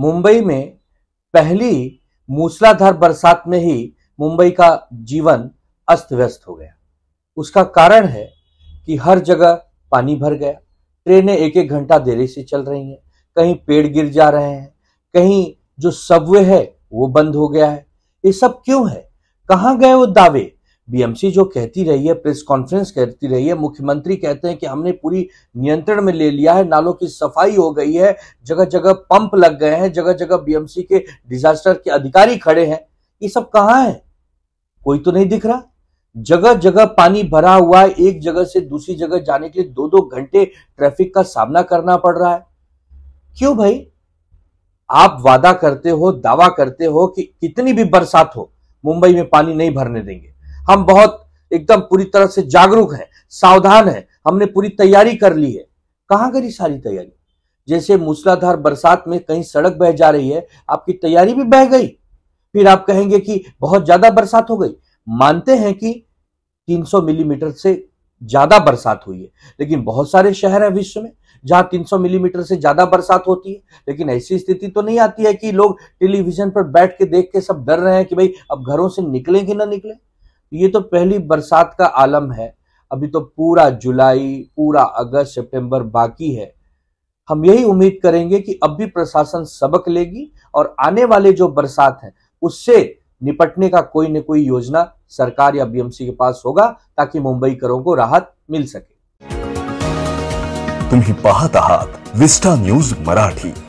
मुंबई में पहली मूसलाधार बरसात में ही मुंबई का जीवन अस्त व्यस्त हो गया उसका कारण है कि हर जगह पानी भर गया ट्रेनें एक एक घंटा देरी से चल रही हैं कहीं पेड़ गिर जा रहे हैं कहीं जो सबवे है वो बंद हो गया है ये सब क्यों है कहाँ गए वो दावे बीएमसी जो कहती रही है प्रेस कॉन्फ्रेंस कहती रही है मुख्यमंत्री कहते हैं कि हमने पूरी नियंत्रण में ले लिया है नालों की सफाई हो गई है जगह जगह पंप लग गए हैं जगह जगह बीएमसी के डिजास्टर के अधिकारी खड़े हैं ये सब कहाँ है कोई तो नहीं दिख रहा जगह जगह पानी भरा हुआ है एक जगह से दूसरी जगह जाने के लिए दो दो घंटे ट्रैफिक का सामना करना पड़ रहा है क्यों भाई आप वादा करते हो दावा करते हो कि कितनी भी बरसात हो मुंबई में पानी नहीं भरने देंगे हम बहुत एकदम पूरी तरह से जागरूक हैं सावधान हैं हमने पूरी तैयारी कर ली है कहाँ करी सारी तैयारी जैसे मूसलाधार बरसात में कहीं सड़क बह जा रही है आपकी तैयारी भी बह गई फिर आप कहेंगे कि बहुत ज्यादा बरसात हो गई मानते हैं कि 300 मिलीमीटर से ज्यादा बरसात हुई है लेकिन बहुत सारे शहर हैं विश्व में जहां 300 मिलीमीटर से ज्यादा बरसात होती है लेकिन ऐसी स्थिति तो नहीं आती है कि लोग टेलीविजन पर बैठ के देख के सब डर रहे हैं कि भाई अब घरों से निकलें कि ना निकलें ये तो पहली बरसात का आलम है अभी तो पूरा जुलाई पूरा अगस्त सितंबर बाकी है हम यही उम्मीद करेंगे कि अब भी प्रशासन सबक लेगी और आने वाले जो बरसात है उससे निपटने का कोई न कोई योजना सरकार या बीएमसी के पास होगा ताकि मुंबईकरों को राहत मिल सके तुम्ही पहात आहात विस्टा न्यूज मराठी